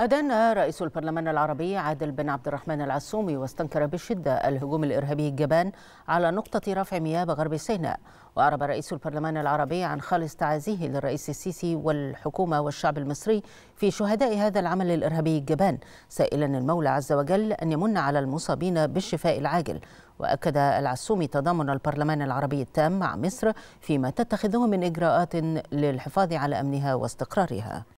أدان رئيس البرلمان العربي عادل بن عبد الرحمن العسومي واستنكر بشدة الهجوم الإرهابي الجبان على نقطة رفع مياه بغرب سيناء وأعرب رئيس البرلمان العربي عن خالص تعازيه للرئيس السيسي والحكومة والشعب المصري في شهداء هذا العمل الإرهابي الجبان سائلا المولى عز وجل أن يمن على المصابين بالشفاء العاجل وأكد العسومي تضامن البرلمان العربي التام مع مصر فيما تتخذه من إجراءات للحفاظ على أمنها واستقرارها